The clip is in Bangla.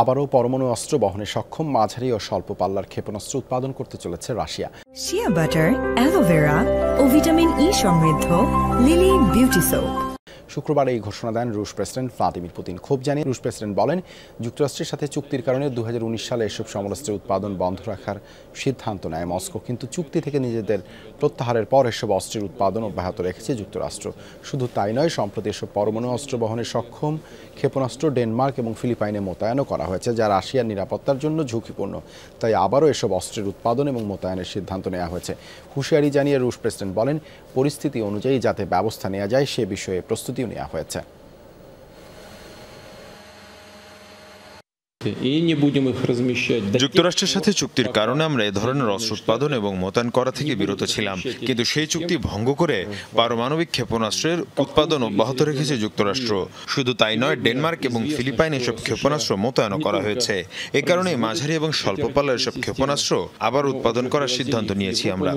আবারও পরমাণু অস্ত্র বহনে সক্ষম মাঝারি ও স্বল্প পাল্লার ক্ষেপণাস্ত্র উৎপাদন করতে চলেছে রাশিয়া শিয়া বাটার অ্যালোভেরা ও ভিটামিন ই e সমৃদ্ধ লিলি বিউটি সোপ শুক্রবার এই ঘোষণা দেন রুশ প্রেসিডেন্ট ভ্লাদিমির পুতিন ক্ষোভ জানিয়ে রুশ প্রেসিডেন্ট বলেন যুক্তরাষ্ট্রের সাথে চুক্তির কারণে দু সালে এসব সমরাস্ত্রের উৎপাদন বন্ধ রাখার সিদ্ধান্ত নেয় মস্কো কিন্তু চুক্তি থেকে নিজেদের প্রত্যাহারের পর এসব অস্ত্রের উৎপাদন অব্যাহত রেখেছে যুক্তরাষ্ট্র শুধু তাই নয় সম্প্রতি এসব পরমাণু অস্ত্র বহনে সক্ষম ক্ষেপণাস্ত্র ডেনমার্ক এবং ফিলিপাইনে মোতায়েনও করা হয়েছে যা রাশিয়ার নিরাপত্তার জন্য ঝুঁকিপূর্ণ তাই আবারও এসব অস্ত্রের উৎপাদন এবং মোতায়েনের সিদ্ধান্ত নেওয়া হয়েছে হুঁশিয়ারি জানিয়ে রুশ প্রেসিডেন্ট বলেন পরিস্থিতি অনুযায়ী যাতে ব্যবস্থা নেওয়া যায় সে বিষয়ে প্রস্তুতি প্রস্তুতিও নেওয়া হয়েছে যুক্তরাষ্ট্রের সাথে চুক্তির কারণে আমরা এ ধরনের অস্ত্র উৎপাদন এবং মোতায়েন করা থেকে বিরত ছিলাম কিন্তু সেই চুক্তি ভঙ্গ করে э, পারমাণবিক ক্ষেপণাস্ত্রের উৎপাদন অব্যাহত রেখেছে যুক্তরাষ্ট্র শুধু তাই নয় ডেনমার্ক এবং ফিলিপাইন এসব ক্ষেপণাস্ত্র মোতায়েন করা হয়েছে এ কারণে মাঝারি এবং স্বল্প পাল্লার এসব ক্ষেপণাস্ত্র আবার উৎপাদন করার সিদ্ধান্ত নিয়েছি আমরা